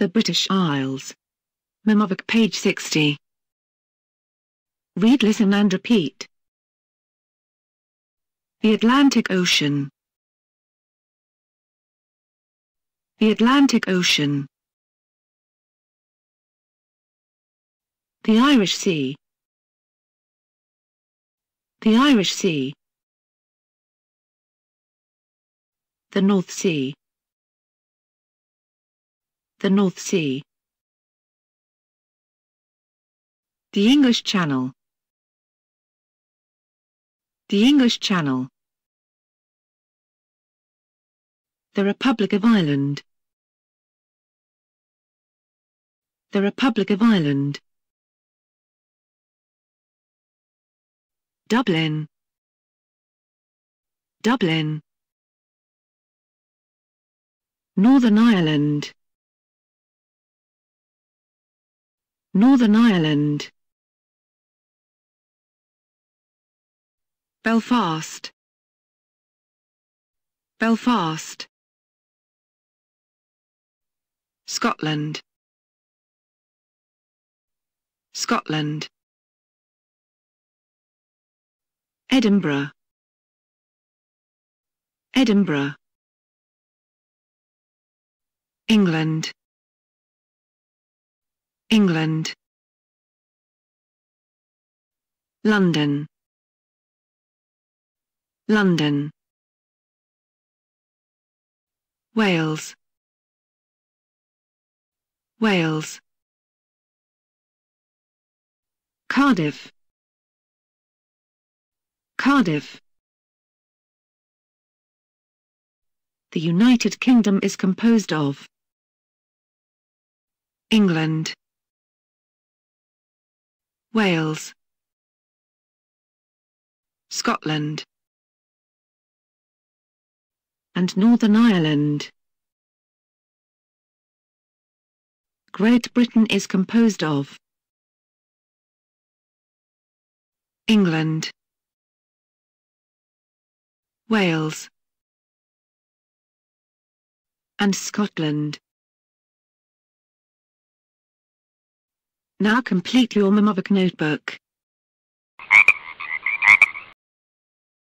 The British Isles. Mamovik page 60. Read listen and repeat. The Atlantic Ocean. The Atlantic Ocean. The Irish Sea. The Irish Sea. The North Sea the North Sea. The English Channel. The English Channel. The Republic of Ireland. The Republic of Ireland. Dublin. Dublin. Northern Ireland. Northern Ireland. Belfast. Belfast. Scotland. Scotland. Edinburgh. Edinburgh. England. England London London Wales Wales Cardiff Cardiff The United Kingdom is composed of England Wales Scotland and Northern Ireland. Great Britain is composed of England Wales and Scotland. Now complete your Mamovic notebook.